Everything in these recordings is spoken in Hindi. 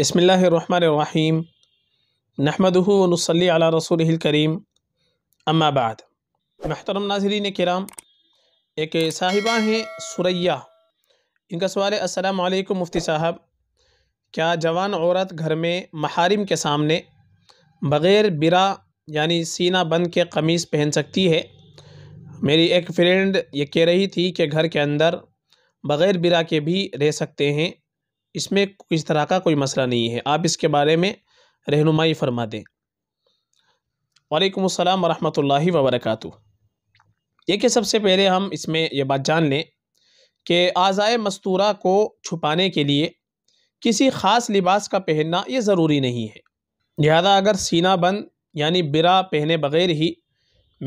बसमीम नहमदनसली रसूल करीम अम्माबाद महतरम नाजरीन कराम एक साहिबा हैं सुरैया इनका सवाल है वालेकुम मुफ्ती साहब क्या जवान औरत घर में महारिम के सामने बग़ैर बिरा यानी सीना बंद के कमीज़ पहन सकती है मेरी एक फ्रेंड ये कह रही थी कि घर के अंदर बग़ैर बिरा के भी रह सकते हैं इसमें इस तरह का कोई मसला नहीं है आप इसके बारे में रहनुमाई फरमा दें वालेकुम अस्सलाम वरहमतुल्लाहि वबरकatuh देखिए सबसे पहले हम इसमें यह बात जान लें कि आज़ाए मस्तूरा को छुपाने के लिए किसी ख़ास लिबास का पहनना ये ज़रूरी नहीं है लिहाजा अगर सीना बंद यानी बिरा पहने बग़ैर ही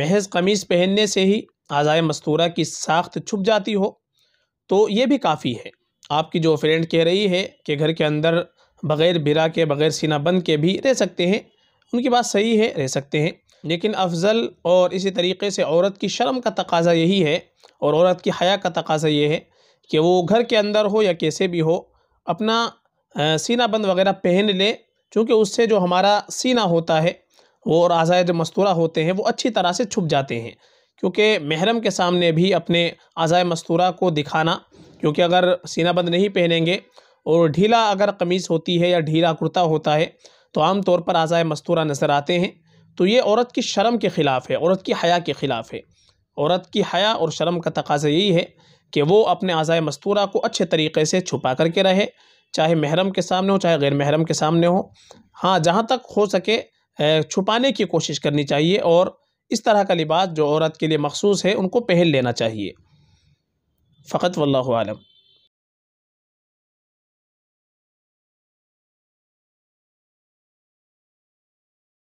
महज कमीज़ पहनने से ही आज़ाए मस्तूरा की साख्त छुप जाती हो तो ये भी काफ़ी है आपकी जो फ्रेंड कह रही है कि घर के अंदर बग़ैर बिरा के बग़ैर सीना बंद के भी रह सकते हैं उनकी बात सही है रह सकते हैं लेकिन अफजल और इसी तरीके से औरत की शर्म का तकाजा यही है और औरत की हया का तकाजा ये है कि वो घर के अंदर हो या कैसे भी हो अपना सीना बंद वगैरह पहन ले क्योंकि उससे जो हमारा सीना होता है वो और आज़ाद मस्तूरा होते हैं वो अच्छी तरह से छुप जाते हैं क्योंकि महरम के सामने भी अपने आज़ाए मस्तूरा को दिखाना क्योंकि अगर सीनाबंद नहीं पहनेंगे और ढीला अगर कमीज़ होती है या ढीला कुर्ता होता है तो आम तौर पर आज़ाए मस्तूरा नज़र आते हैं तो ये औरत की शर्म के ख़िलाफ़ है औरत की हया के ख़िलाफ़ है औरत की हया और शर्म का तकाजा यही है कि वो अपने आज़ाए मस्तूरा को अच्छे तरीके से छुपा करके रहे चाहे महरम के सामने हो चाहे गैर महरम के सामने हो हाँ जहाँ तक हो सके छुपाने की कोशिश करनी चाहिए और इस तरह का लिबास जो औरत के लिए मखसूस है उनको पहन लेना चाहिए فقط والله أعلم